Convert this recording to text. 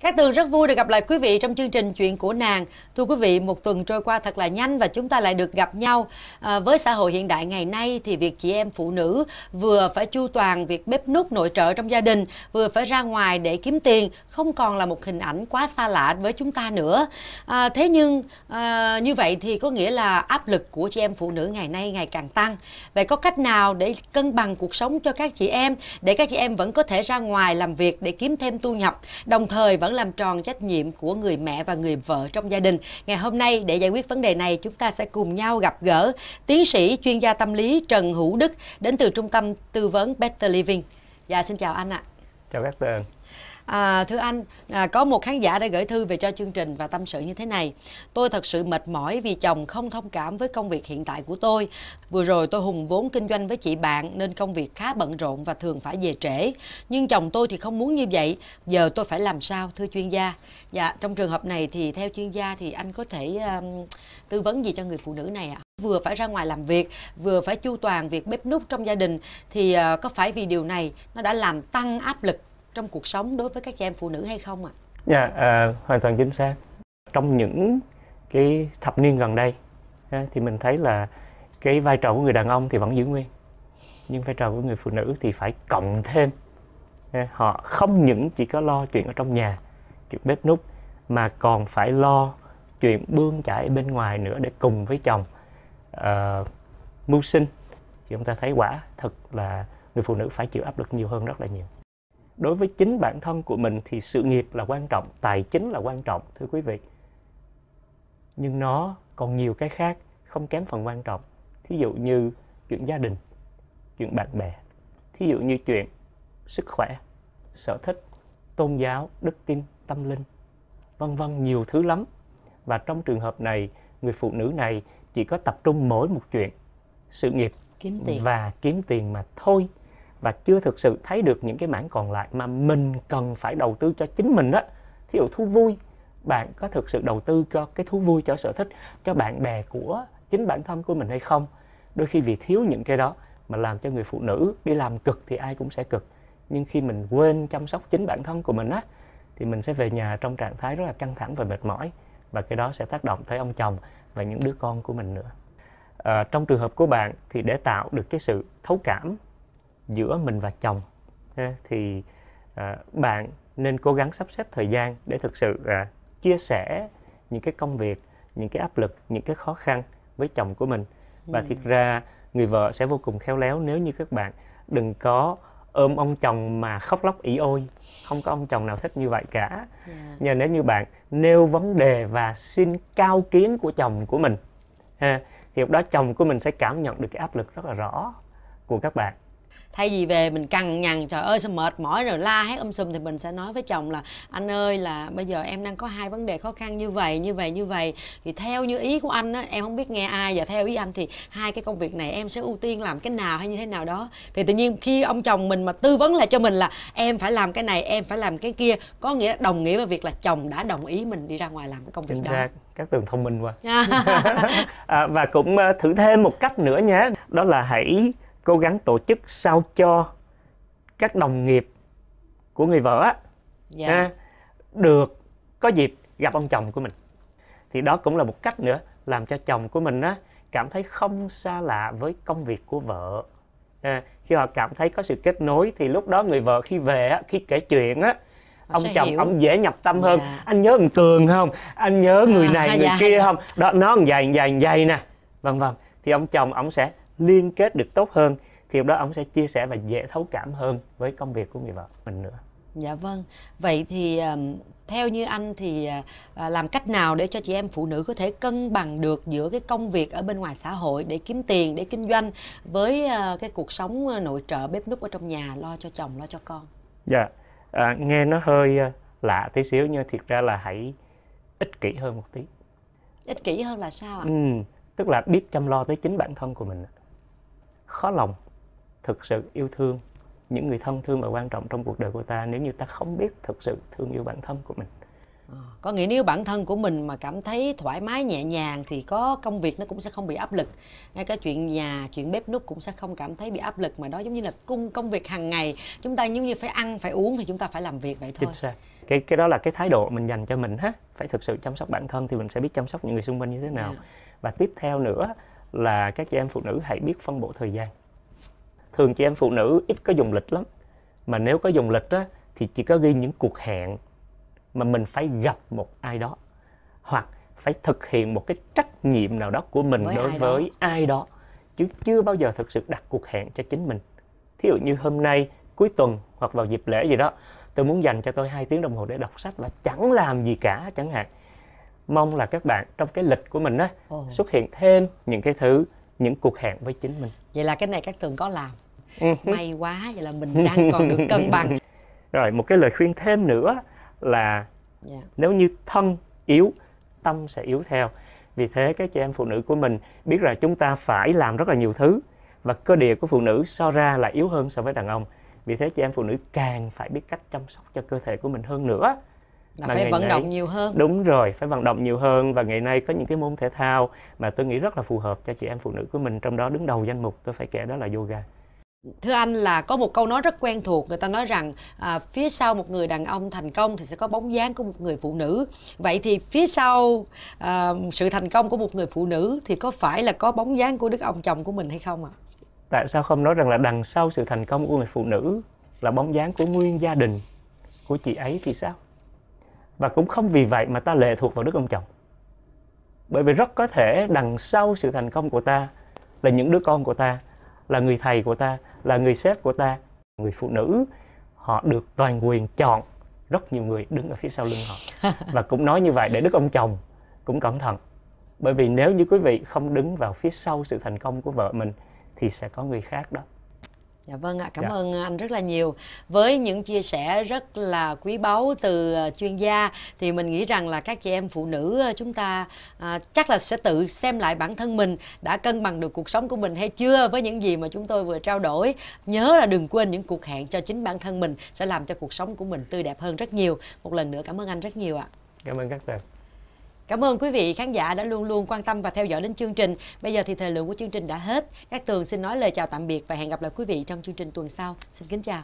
Các Tường rất vui được gặp lại quý vị trong chương trình Chuyện của nàng. Thưa quý vị, một tuần trôi qua thật là nhanh và chúng ta lại được gặp nhau. À, với xã hội hiện đại ngày nay thì việc chị em phụ nữ vừa phải chu toàn việc bếp nút nội trợ trong gia đình, vừa phải ra ngoài để kiếm tiền, không còn là một hình ảnh quá xa lạ với chúng ta nữa. À, thế nhưng à, như vậy thì có nghĩa là áp lực của chị em phụ nữ ngày nay ngày càng tăng. Vậy có cách nào để cân bằng cuộc sống cho các chị em để các chị em vẫn có thể ra ngoài làm việc để kiếm thêm thu nhập, đồng thời vẫn vẫn làm tròn trách nhiệm của người mẹ và người vợ trong gia đình. Ngày hôm nay để giải quyết vấn đề này chúng ta sẽ cùng nhau gặp gỡ tiến sĩ chuyên gia tâm lý Trần Hữu Đức đến từ trung tâm tư vấn Better Living. Dạ xin chào anh ạ. Chào các bạn. À, thưa anh, à, có một khán giả đã gửi thư về cho chương trình và tâm sự như thế này. Tôi thật sự mệt mỏi vì chồng không thông cảm với công việc hiện tại của tôi. Vừa rồi tôi hùng vốn kinh doanh với chị bạn nên công việc khá bận rộn và thường phải về trễ. Nhưng chồng tôi thì không muốn như vậy. Giờ tôi phải làm sao thưa chuyên gia? Dạ, trong trường hợp này thì theo chuyên gia thì anh có thể um, tư vấn gì cho người phụ nữ này ạ? À? vừa phải ra ngoài làm việc vừa phải chu toàn việc bếp núc trong gia đình thì ờ, có phải vì điều này nó đã làm tăng áp lực trong cuộc sống đối với các chị em phụ nữ hay không ạ? Dạ, à? Dạ, yeah, uh, hoàn toàn chính xác. Trong những cái thập niên gần đây thì mình thấy là cái vai trò của người đàn ông thì vẫn giữ nguyên, nhưng vai trò của người phụ nữ thì phải cộng thêm. họ không những chỉ có lo chuyện ở trong nhà, chuyện bếp núc mà còn phải lo chuyện bươn chải bên ngoài nữa để cùng với chồng uh, mưu sinh. Thì chúng ta thấy quả thật là người phụ nữ phải chịu áp lực nhiều hơn rất là nhiều đối với chính bản thân của mình thì sự nghiệp là quan trọng tài chính là quan trọng thưa quý vị nhưng nó còn nhiều cái khác không kém phần quan trọng thí dụ như chuyện gia đình chuyện bạn bè thí dụ như chuyện sức khỏe sở thích tôn giáo đức tin tâm linh vân vân nhiều thứ lắm và trong trường hợp này người phụ nữ này chỉ có tập trung mỗi một chuyện sự nghiệp kiếm tiền. và kiếm tiền mà thôi và chưa thực sự thấy được những cái mảng còn lại mà mình cần phải đầu tư cho chính mình đó thí dụ thú vui bạn có thực sự đầu tư cho cái thú vui cho sở thích cho bạn bè của chính bản thân của mình hay không đôi khi vì thiếu những cái đó mà làm cho người phụ nữ đi làm cực thì ai cũng sẽ cực nhưng khi mình quên chăm sóc chính bản thân của mình á thì mình sẽ về nhà trong trạng thái rất là căng thẳng và mệt mỏi và cái đó sẽ tác động tới ông chồng và những đứa con của mình nữa à, trong trường hợp của bạn thì để tạo được cái sự thấu cảm giữa mình và chồng thì à, bạn nên cố gắng sắp xếp thời gian để thực sự à, chia sẻ những cái công việc những cái áp lực những cái khó khăn với chồng của mình và ừ. thiệt ra người vợ sẽ vô cùng khéo léo nếu như các bạn đừng có ôm ông chồng mà khóc lóc ỉ ôi không có ông chồng nào thích như vậy cả yeah. nếu như bạn nêu vấn đề và xin cao kiến của chồng của mình ha thì lúc đó chồng của mình sẽ cảm nhận được cái áp lực rất là rõ của các bạn thay vì về mình cằn nhằn trời ơi sao mệt mỏi rồi la hét um sùm thì mình sẽ nói với chồng là anh ơi là bây giờ em đang có hai vấn đề khó khăn như vậy như vậy như vậy thì theo như ý của anh á em không biết nghe ai và theo ý anh thì hai cái công việc này em sẽ ưu tiên làm cái nào hay như thế nào đó thì tự nhiên khi ông chồng mình mà tư vấn lại cho mình là em phải làm cái này em phải làm cái kia có nghĩa đồng nghĩa với việc là chồng đã đồng ý mình đi ra ngoài làm cái công việc đó các tường thông minh quá à, và cũng ờ, thử thêm một cách nữa nhé đó là hãy cố gắng tổ chức sao cho các đồng nghiệp của người vợ á yeah. Dạ. à, được có dịp gặp ông chồng của mình thì đó cũng là một cách nữa làm cho chồng của mình á cảm thấy không xa lạ với công việc của vợ à, khi họ cảm thấy có sự kết nối thì lúc đó người vợ khi về á khi kể chuyện á ông chồng hiểu. ông dễ nhập tâm hơn dạ. anh nhớ thằng cường không anh nhớ người à, này à, người dạ. kia không đó nó dài dài dài nè vân vân thì ông chồng ông sẽ liên kết được tốt hơn thì lúc đó ông sẽ chia sẻ và dễ thấu cảm hơn với công việc của người vợ mình nữa dạ vâng vậy thì theo như anh thì ờ, ờ, làm cách nào để cho chị em phụ nữ có thể cân bằng được giữa cái công việc ở bên ngoài xã hội để kiếm tiền để kinh doanh với ờ, cái cuộc sống nội trợ bếp núc ở trong nhà lo cho chồng lo cho con dạ à, nghe nó hơi lạ tí xíu nhưng thiệt ra là hãy ích kỷ hơn một tí ích kỷ hơn là sao ạ ừ, tức là biết chăm lo tới chính bản thân của mình khó lòng thực sự yêu thương những người thân thương và quan trọng trong cuộc đời của ta nếu như ta không biết thực sự thương yêu bản thân của mình à, có nghĩa nếu bản thân của mình mà cảm thấy thoải mái nhẹ nhàng thì có công việc nó cũng sẽ không bị áp lực ngay cả chuyện nhà chuyện bếp nút cũng sẽ không cảm thấy bị áp lực mà đó giống như là cung công việc hàng ngày chúng ta giống như phải ăn phải uống thì chúng ta phải làm việc vậy thôi Chính xác. cái cái đó là cái thái độ mình dành cho mình ha phải thực sự chăm sóc bản thân thì mình sẽ biết chăm sóc những người xung quanh như thế nào à. và tiếp theo nữa là các chị em phụ nữ hãy biết phân bổ thời gian thường chị em phụ nữ ít có dùng lịch lắm mà nếu có dùng lịch á, thì chỉ có ghi những cuộc hẹn mà mình phải gặp một ai đó hoặc phải thực hiện một cái trách nhiệm nào đó của mình với đối ai với đó. ai đó chứ chưa bao giờ thực sự đặt cuộc hẹn cho chính mình thí dụ như hôm nay cuối tuần hoặc vào dịp lễ gì đó tôi muốn dành cho tôi hai tiếng đồng hồ để đọc sách và chẳng làm gì cả chẳng hạn mong là các bạn trong cái lịch của mình á xuất hiện thêm những cái thứ những cuộc hẹn với chính mình vậy là cái này các tường có làm ừ may quá vậy là mình đang còn được cân bằng rồi một cái lời khuyên thêm nữa là yeah. Dạ. nếu như thân yếu tâm sẽ yếu theo vì thế các chị em phụ nữ của mình biết là chúng ta phải làm rất là nhiều thứ và cơ địa của phụ nữ so ra là yếu hơn so với đàn ông vì thế chị em phụ nữ càng phải biết cách chăm sóc cho cơ thể của mình hơn nữa là phải vận nãy, động nhiều hơn đúng rồi phải vận động nhiều hơn và ngày nay có những cái môn thể thao mà tôi nghĩ rất là phù hợp cho chị em phụ nữ của mình trong đó đứng đầu danh mục tôi phải kể đó là yoga thưa anh là có một câu nói rất quen thuộc người ta nói rằng à, phía sau một người đàn ông thành công thì sẽ có bóng dáng của một người phụ nữ vậy thì phía sau à, sự thành công của một người phụ nữ thì có phải là có bóng dáng của đức ông chồng của mình hay không ạ tại sao không nói rằng là đằng sau sự thành công của người phụ nữ là bóng dáng của nguyên gia đình của chị ấy thì sao và cũng không vì vậy mà ta lệ thuộc vào đức ông chồng bởi vì rất có thể đằng sau sự thành công của ta là những đứa con của ta là người thầy của ta là người sếp của ta người phụ nữ họ được toàn quyền chọn rất nhiều người đứng ở phía sau lưng họ và cũng nói như vậy để đức ông chồng cũng cẩn thận bởi vì nếu như quý vị không đứng vào phía sau sự thành công của vợ mình thì sẽ có người khác đó Dạ vâng ạ, cảm dạ. ơn anh rất là nhiều. Với những chia sẻ rất là quý báu từ ờ, chuyên gia thì mình nghĩ rằng là các chị em phụ nữ ờ, chúng ta à, chắc là sẽ tự xem lại bản thân mình đã cân bằng được cuộc sống của mình hay chưa với những gì mà chúng tôi vừa trao đổi. Nhớ là đừng quên những cuộc hẹn cho chính bản thân mình sẽ làm cho cuộc sống của mình tươi đẹp hơn rất nhiều. Một lần nữa cảm ơn anh rất nhiều ạ. Cảm ơn các bạn. Cảm ơn quý vị khán giả đã luôn luôn quan tâm và theo dõi đến chương trình. Bây giờ thì thời lượng của chương trình đã hết. Các tường xin nói lời chào tạm biệt và hẹn gặp lại quý vị trong chương trình tuần sau. Xin kính chào.